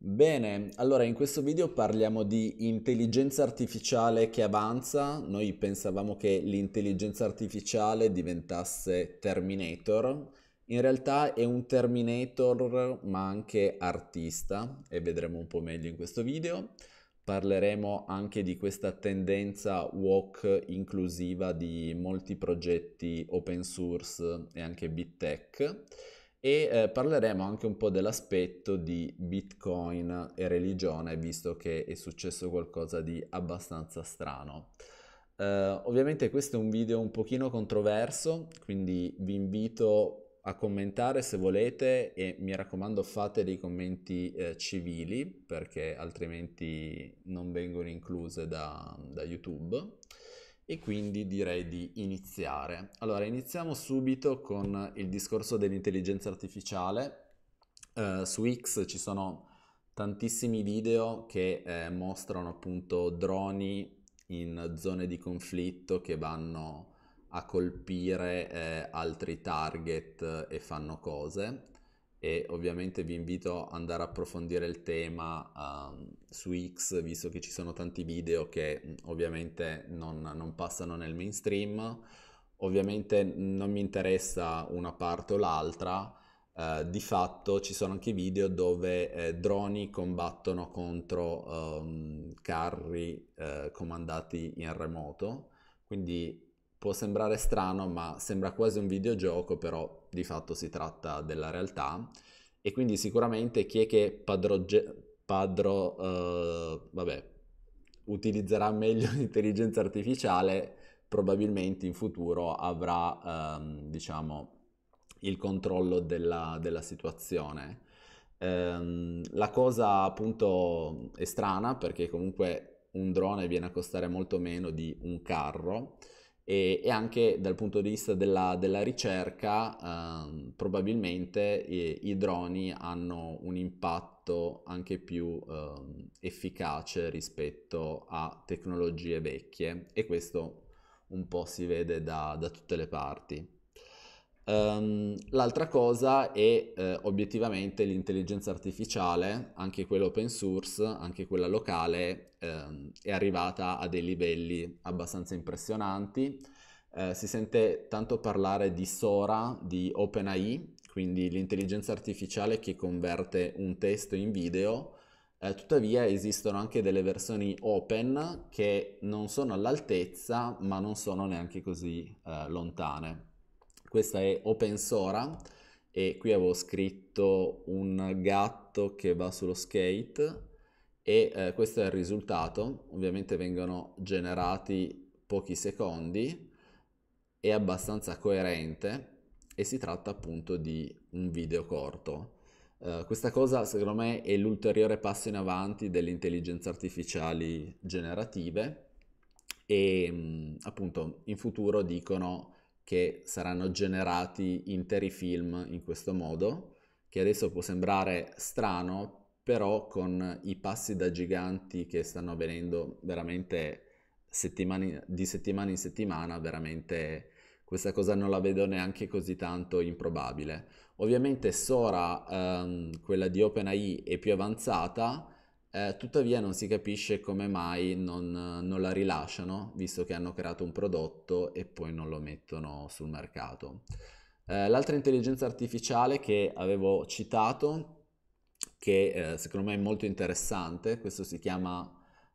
Bene, allora in questo video parliamo di intelligenza artificiale che avanza. Noi pensavamo che l'intelligenza artificiale diventasse Terminator. In realtà è un Terminator ma anche artista e vedremo un po' meglio in questo video. Parleremo anche di questa tendenza walk inclusiva di molti progetti open source e anche big tech e eh, parleremo anche un po' dell'aspetto di Bitcoin e religione, visto che è successo qualcosa di abbastanza strano. Eh, ovviamente questo è un video un pochino controverso, quindi vi invito a commentare se volete e mi raccomando fate dei commenti eh, civili perché altrimenti non vengono incluse da, da YouTube e quindi direi di iniziare. Allora, iniziamo subito con il discorso dell'intelligenza artificiale. Uh, su X ci sono tantissimi video che eh, mostrano appunto droni in zone di conflitto che vanno a colpire eh, altri target eh, e fanno cose e ovviamente vi invito ad andare a approfondire il tema um, su X, visto che ci sono tanti video che ovviamente non, non passano nel mainstream. Ovviamente non mi interessa una parte o l'altra, Uh, di fatto ci sono anche video dove eh, droni combattono contro um, carri eh, comandati in remoto, quindi Può sembrare strano, ma sembra quasi un videogioco, però di fatto si tratta della realtà. E quindi sicuramente chi è che padrogge- padro, uh, vabbè, utilizzerà meglio l'intelligenza artificiale probabilmente in futuro avrà, um, diciamo, il controllo della, della situazione. Um, la cosa appunto è strana perché comunque un drone viene a costare molto meno di un carro e, e anche dal punto di vista della, della ricerca ehm, eh, probabilmente i, i, droni hanno un impatto anche più eh, efficace rispetto a tecnologie vecchie e questo un po' si vede da, da tutte le parti. Um, l'altra cosa è eh, obiettivamente l'intelligenza artificiale, anche quella open source, anche quella locale, ehm, è arrivata a dei livelli abbastanza impressionanti. Eh, si sente tanto parlare di Sora, di OpenAI, quindi l'intelligenza artificiale che converte un testo in video. Eh, tuttavia esistono anche delle versioni open che non sono all'altezza, ma non sono neanche così eh, lontane. Questa è Open OpenSora e qui avevo scritto un gatto che va sullo skate e eh, questo è il risultato. Ovviamente vengono generati pochi secondi, è abbastanza coerente e si tratta appunto di un video corto. Uh, questa cosa secondo me è l'ulteriore passo in avanti delle intelligenze artificiali generative e mh, mm, appunto in futuro dicono che saranno generati interi film in questo modo, che adesso può sembrare strano, però con i passi da giganti che stanno avvenendo veramente settimane, di settimana in settimana, veramente questa cosa non la vedo neanche così tanto improbabile. Ovviamente Sora, ehm, quella di OpenAI, è più avanzata, eh, tuttavia non si capisce come mai non, non, la rilasciano, visto che hanno creato un prodotto e poi non lo mettono sul mercato. Eh, l'altra intelligenza artificiale che avevo citato, che eh, secondo me è molto interessante, questo si chiama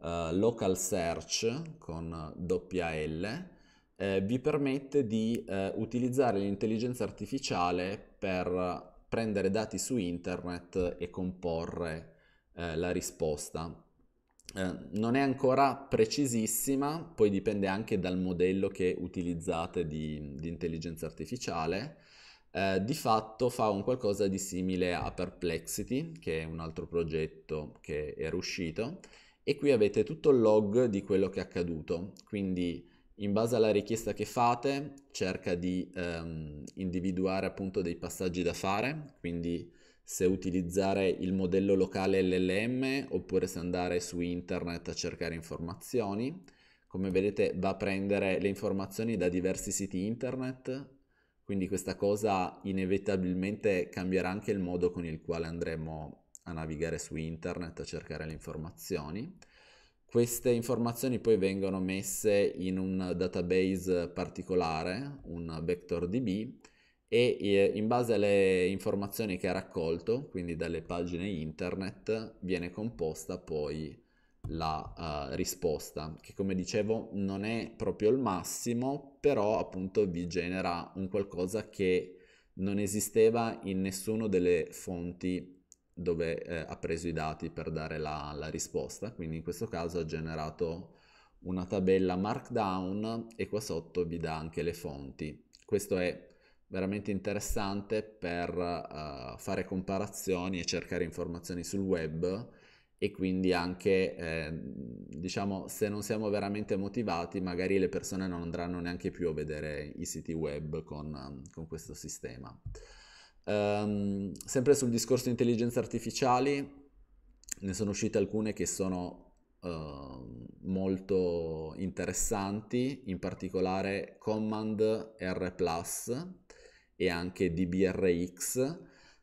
eh, Local Search con doppia L, eh, vi permette di eh, utilizzare l'intelligenza artificiale per prendere dati su internet e comporre eh, la risposta. Eh, non è ancora precisissima, poi dipende anche dal modello che utilizzate di, di intelligenza artificiale. Eh, di fatto fa un qualcosa di simile a Perplexity, che è un altro progetto che era uscito, e qui avete tutto il log di quello che è accaduto. Quindi in base alla richiesta che fate cerca di ehm, individuare appunto dei passaggi da fare, quindi se utilizzare il modello locale LLM oppure se andare su internet a cercare informazioni. Come vedete va a prendere le informazioni da diversi siti internet, quindi questa cosa inevitabilmente cambierà anche il modo con il quale andremo a navigare su internet a cercare le informazioni. Queste informazioni poi vengono messe in un database particolare, un vector DB, e eh, in base alle informazioni che ha raccolto, quindi dalle pagine internet, viene composta poi la uh, risposta, che come dicevo non è proprio il massimo, però appunto vi genera un qualcosa che non esisteva in nessuna delle fonti dove eh, ha preso i dati per dare la, la risposta, quindi in questo caso ha generato una tabella markdown e qua sotto vi dà anche le fonti. Questo è veramente interessante per uh, fare comparazioni e cercare informazioni sul web e quindi anche eh, diciamo se non siamo veramente motivati magari le persone non andranno neanche più a vedere i siti web con, con questo sistema. Um, sempre sul discorso intelligenze artificiali ne sono uscite alcune che sono uh, molto interessanti, in particolare Command R e anche DBRX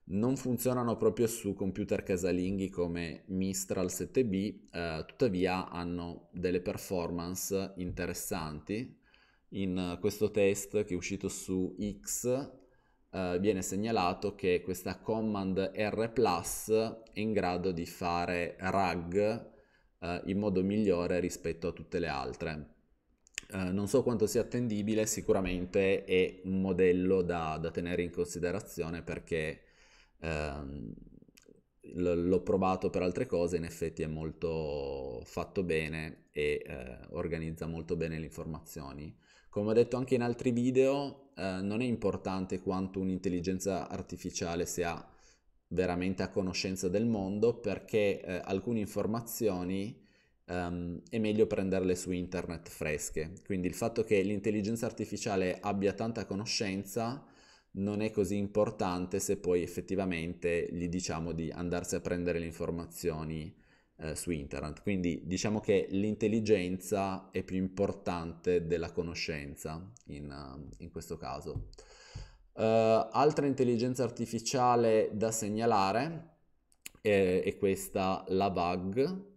non funzionano proprio su computer casalinghi come Mistral 7B, eh, tuttavia hanno delle performance interessanti. In eh, questo test che è uscito su X eh, viene segnalato che questa command R Plus è in grado di fare RAG eh, in modo migliore rispetto a tutte le altre. Eh, non so quanto sia attendibile, sicuramente è un modello da, da tenere in considerazione perché ehm, l'ho provato per altre cose, in effetti è molto fatto bene e eh, organizza molto bene le informazioni. Come ho detto anche in altri video, eh, non è importante quanto un'intelligenza artificiale sia veramente a conoscenza del mondo perché eh, alcune informazioni um, è meglio prenderle su internet fresche. Quindi il fatto che l'intelligenza artificiale abbia tanta conoscenza non è così importante se poi effettivamente gli diciamo di andarsi a prendere le informazioni eh, su internet. Quindi diciamo che l'intelligenza è più importante della conoscenza in, ehm, in questo caso. Uh, altra intelligenza artificiale da segnalare è, eh, è questa la VAG,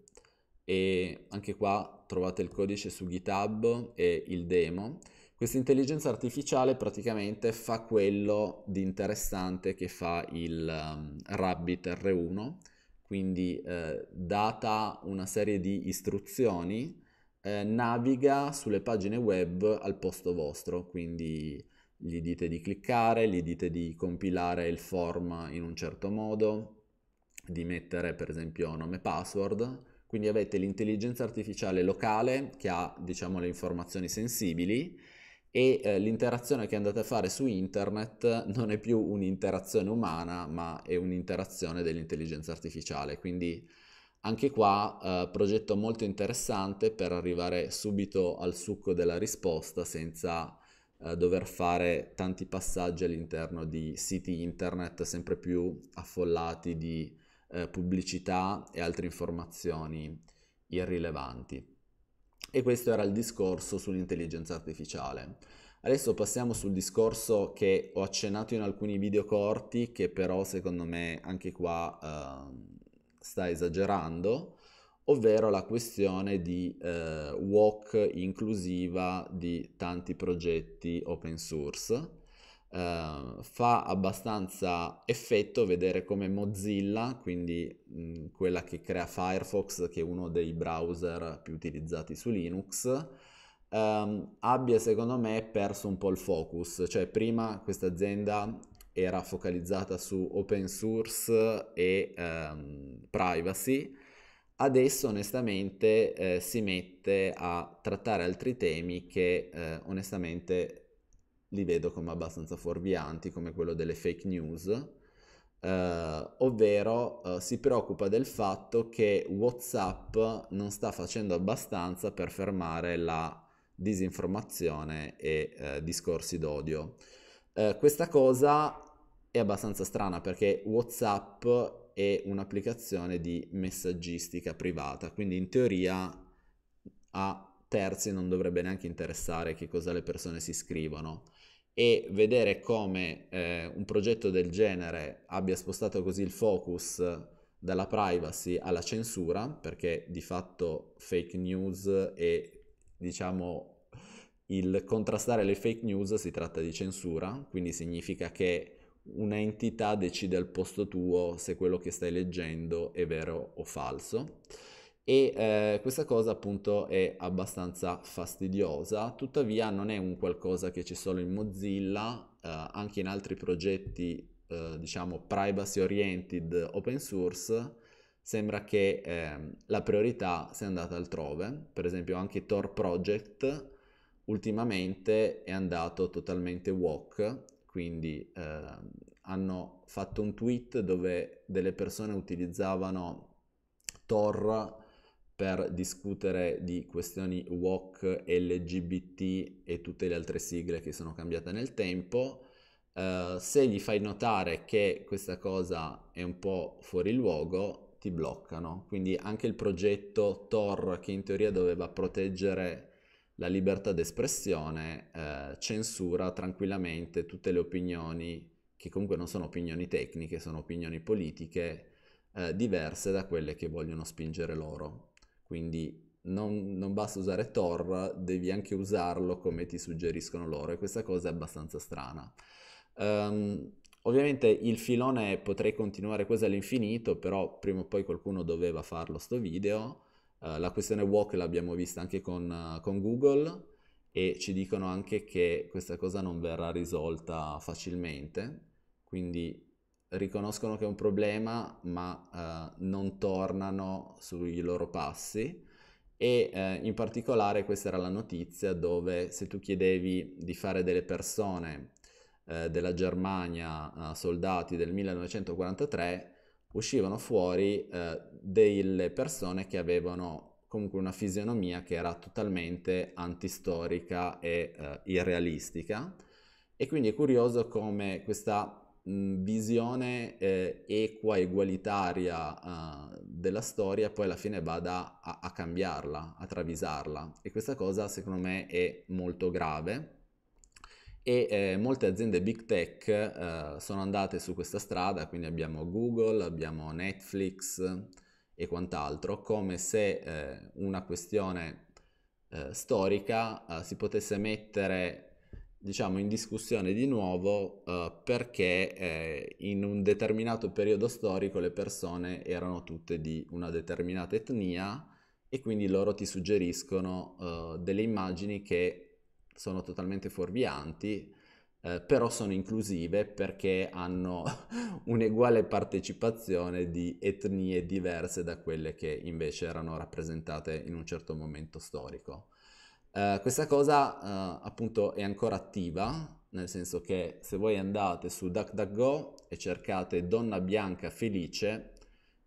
e anche qua trovate il codice su GitHub e il demo. Questa intelligenza artificiale praticamente fa quello di interessante che fa il um, Rabbit R1, quindi eh, data una serie di istruzioni, eh, naviga sulle pagine web al posto vostro, quindi gli dite di cliccare, gli dite di compilare il form in un certo modo, di mettere per esempio nome e password, quindi avete l'intelligenza artificiale locale che ha diciamo, le informazioni sensibili e eh, l'interazione che andate a fare su internet non è più un'interazione umana ma è un'interazione dell'intelligenza artificiale. Quindi anche qua eh, progetto molto interessante per arrivare subito al succo della risposta senza eh, dover fare tanti passaggi all'interno di siti internet sempre più affollati di eh, pubblicità e altre informazioni irrilevanti. E questo era il discorso sull'intelligenza artificiale. Adesso passiamo sul discorso che ho accennato in alcuni video corti, che però secondo me anche qua eh, sta esagerando, ovvero la questione di eh, walk inclusiva di tanti progetti open source Uh, fa abbastanza effetto vedere come Mozilla, quindi mh, mm, quella che crea Firefox, che è uno dei browser più utilizzati su Linux, um, abbia secondo me perso un po' il focus, cioè prima questa azienda era focalizzata su open source e um, privacy, Adesso onestamente eh, si mette a trattare altri temi che eh, onestamente li vedo come abbastanza fuorvianti, come quello delle fake news, eh, ovvero eh, si preoccupa del fatto che Whatsapp non sta facendo abbastanza per fermare la disinformazione e eh, discorsi d'odio. Eh, questa cosa è abbastanza strana perché Whatsapp è un'applicazione di messaggistica privata, quindi in teoria a terzi non dovrebbe neanche interessare che cosa le persone si scrivono e vedere come eh, un progetto del genere abbia spostato così il focus dalla privacy alla censura, perché di fatto fake news e diciamo il contrastare le fake news si tratta di censura, quindi significa che un'entità decide al posto tuo se quello che stai leggendo è vero o falso e eh, questa cosa appunto è abbastanza fastidiosa, tuttavia non è un qualcosa che c'è solo in Mozilla, eh, anche in altri progetti eh, diciamo privacy oriented open source sembra che ehm, la priorità sia andata altrove, per esempio anche Tor Project ultimamente è andato totalmente walk, quindi eh, hanno fatto un tweet dove delle persone utilizzavano Tor per discutere di questioni WOC, LGBT e tutte le altre sigle che sono cambiate nel tempo. Uh, se gli fai notare che questa cosa è un po' fuori luogo, ti bloccano. Quindi anche il progetto Tor, che in teoria doveva proteggere la libertà d'espressione, uh, censura tranquillamente tutte le opinioni, che comunque non sono opinioni tecniche, sono opinioni politiche, uh, diverse da quelle che vogliono spingere loro. Quindi non, non, basta usare Tor, devi anche usarlo come ti suggeriscono loro e questa cosa è abbastanza strana. Um, ovviamente il filone potrei continuare quasi all'infinito, però prima o poi qualcuno doveva farlo sto video. Uh, la questione walk l'abbiamo vista anche con, uh, con Google e ci dicono anche che questa cosa non verrà risolta facilmente, quindi riconoscono che è un problema ma eh, non tornano sui loro passi e eh, in particolare questa era la notizia dove se tu chiedevi di fare delle persone eh, della Germania eh, soldati del 1943 uscivano fuori eh, delle persone che avevano comunque una fisionomia che era totalmente antistorica e eh, irrealistica e quindi è curioso come questa mh, visione eh, equa, egualitaria eh, della storia poi alla fine vada a, a cambiarla, a travisarla. E questa cosa secondo me è molto grave e eh, molte aziende big tech eh, sono andate su questa strada, quindi abbiamo Google, abbiamo Netflix eh, e quant'altro, come se eh, una questione eh, storica eh, si potesse mettere diciamo, in discussione di nuovo eh, perché eh, in un determinato periodo storico le persone erano tutte di una determinata etnia e quindi loro ti suggeriscono eh, delle immagini che sono totalmente fuorvianti, eh, però sono inclusive perché hanno un'eguale partecipazione di etnie diverse da quelle che invece erano rappresentate in un certo momento storico. Eh, questa cosa uh, appunto è ancora attiva, nel senso che se voi andate su DuckDuckGo e cercate donna bianca felice,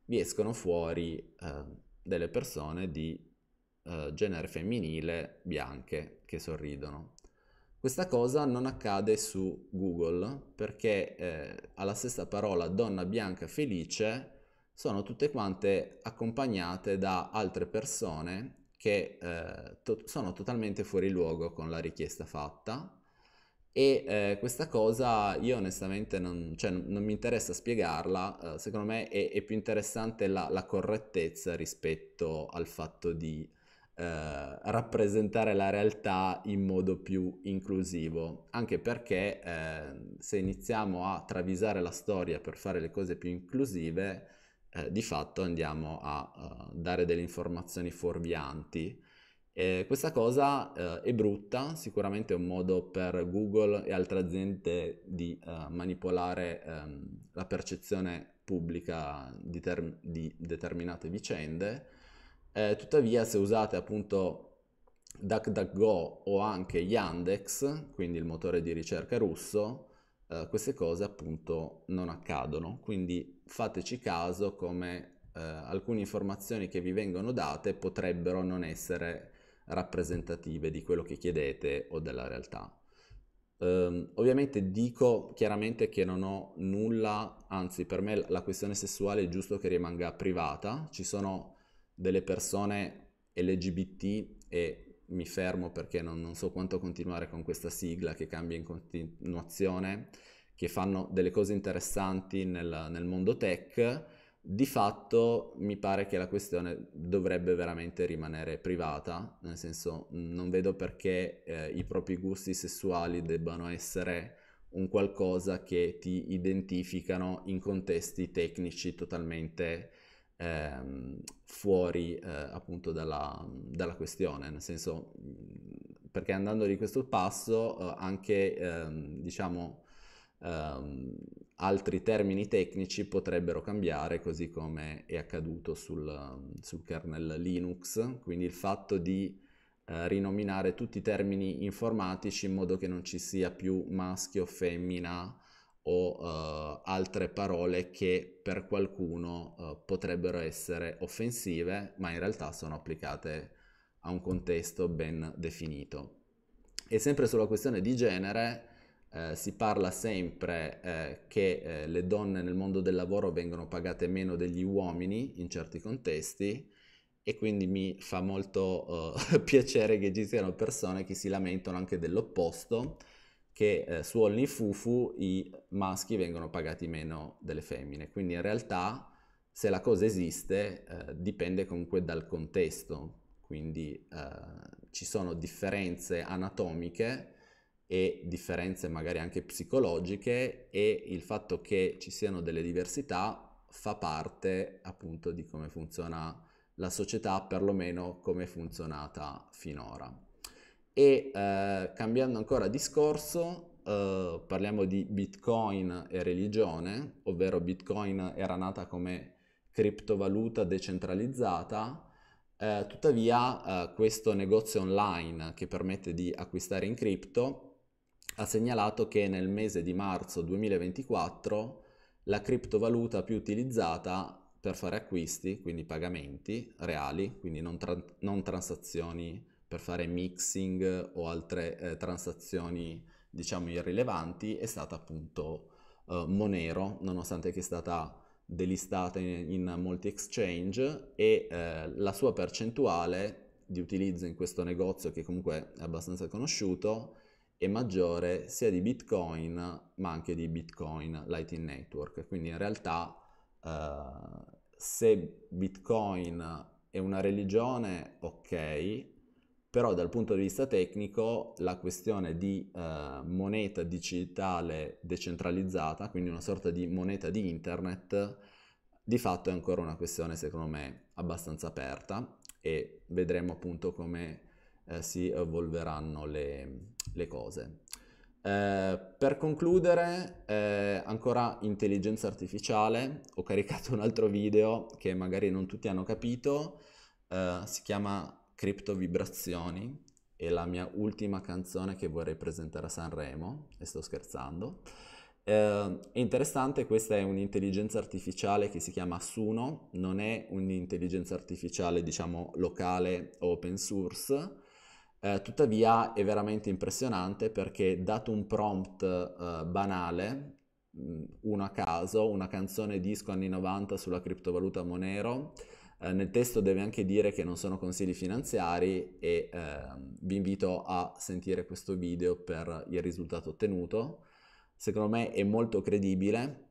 vi escono fuori uh, delle persone di genere femminile bianche che sorridono. Questa cosa non accade su Google perché eh, alla stessa parola donna bianca felice sono tutte quante accompagnate da altre persone che eh, to- sono totalmente fuori luogo con la richiesta fatta e eh, questa cosa io onestamente non, cioè, non mi interessa spiegarla, eh, secondo me è, è più interessante la, la, correttezza rispetto al fatto di eh, rappresentare la realtà in modo più inclusivo, anche perché eh, se iniziamo a travisare la storia per fare le cose più inclusive, eh, di fatto andiamo a uh, dare delle informazioni fuorvianti. E questa cosa uh, è brutta, sicuramente è un modo per Google e altre aziende di uh, manipolare um, la percezione pubblica di, ter- di determinate vicende, eh, tuttavia se usate appunto DuckDuckGo o anche Yandex, quindi il motore di ricerca russo, eh, queste cose appunto non accadono. Quindi fateci caso come eh, alcune informazioni che vi vengono date potrebbero non essere rappresentative di quello che chiedete o della realtà. Um, ovviamente dico chiaramente che non ho nulla, anzi per me la questione sessuale è giusto che rimanga privata, ci sono delle persone LGBT e mi fermo perché non, non, so quanto continuare con questa sigla che cambia in continuazione, che fanno delle cose interessanti nel, nel mondo tech, di fatto mi pare che la questione dovrebbe veramente rimanere privata, nel senso non vedo perché eh, i propri gusti sessuali debbano essere un qualcosa che ti identificano in contesti tecnici totalmente ehm, fuori eh, appunto dalla, dalla, questione, nel senso perché andando di questo passo eh, anche ehm, diciamo ehm, altri termini tecnici potrebbero cambiare così come è accaduto sul, sul kernel Linux, quindi il fatto di eh, rinominare tutti i termini informatici in modo che non ci sia più maschio, femmina, o eh, altre parole che per qualcuno eh, potrebbero essere offensive, ma in realtà sono applicate a un contesto ben definito. E sempre sulla questione di genere, eh, si parla sempre eh, che eh, le donne nel mondo del lavoro vengono pagate meno degli uomini in certi contesti e quindi mi fa molto eh, piacere che ci siano persone che si lamentano anche dell'opposto che eh, su Only Fufu i maschi vengono pagati meno delle femmine. Quindi in realtà se la cosa esiste eh, dipende comunque dal contesto, quindi eh, ci sono differenze anatomiche e differenze magari anche psicologiche e il fatto che ci siano delle diversità fa parte appunto di come funziona la società, perlomeno come è funzionata finora. E eh, cambiando ancora discorso, eh, parliamo di Bitcoin e religione, ovvero Bitcoin era nata come criptovaluta decentralizzata, eh, tuttavia eh, questo negozio online che permette di acquistare in cripto ha segnalato che nel mese di marzo 2024 la criptovaluta più utilizzata per fare acquisti, quindi pagamenti reali, quindi non, tra- non transazioni per fare mixing o altre eh, transazioni diciamo irrilevanti è stata appunto eh, Monero nonostante che è stata delistata in, in molti exchange e eh, la sua percentuale di utilizzo in questo negozio che comunque è abbastanza conosciuto è maggiore sia di Bitcoin ma anche di Bitcoin Lightning Network quindi in realtà eh, se Bitcoin è una religione ok però dal punto di vista tecnico la questione di eh, moneta digitale decentralizzata, quindi una sorta di moneta di internet, di fatto è ancora una questione secondo me abbastanza aperta e vedremo appunto come eh, si evolveranno le, le cose. Eh, per concludere, eh, ancora intelligenza artificiale, ho caricato un altro video che magari non tutti hanno capito, eh, si chiama Criptovibrazioni è la mia ultima canzone che vorrei presentare a Sanremo, e sto scherzando. Eh, interessante, questa è un'intelligenza artificiale che si chiama Suno, non è un'intelligenza artificiale diciamo locale o open source, eh, tuttavia è veramente impressionante perché dato un prompt eh, banale, mm, uno a caso, una canzone disco anni 90 sulla criptovaluta Monero, eh, nel testo deve anche dire che non sono consigli finanziari e eh, vi invito a sentire questo video per il risultato ottenuto. Secondo me è molto credibile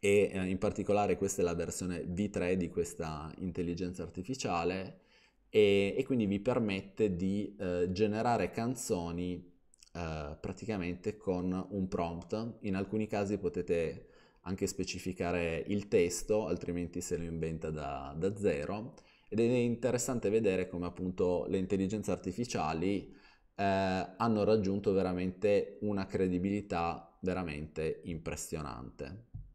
e eh, in particolare questa è la versione V3 di questa intelligenza artificiale e, e quindi vi permette di eh, generare canzoni eh, praticamente con un prompt. In alcuni casi potete anche specificare il testo, altrimenti se lo inventa da, da zero. Ed è interessante vedere come appunto le intelligenze artificiali eh, hanno raggiunto veramente una credibilità veramente impressionante.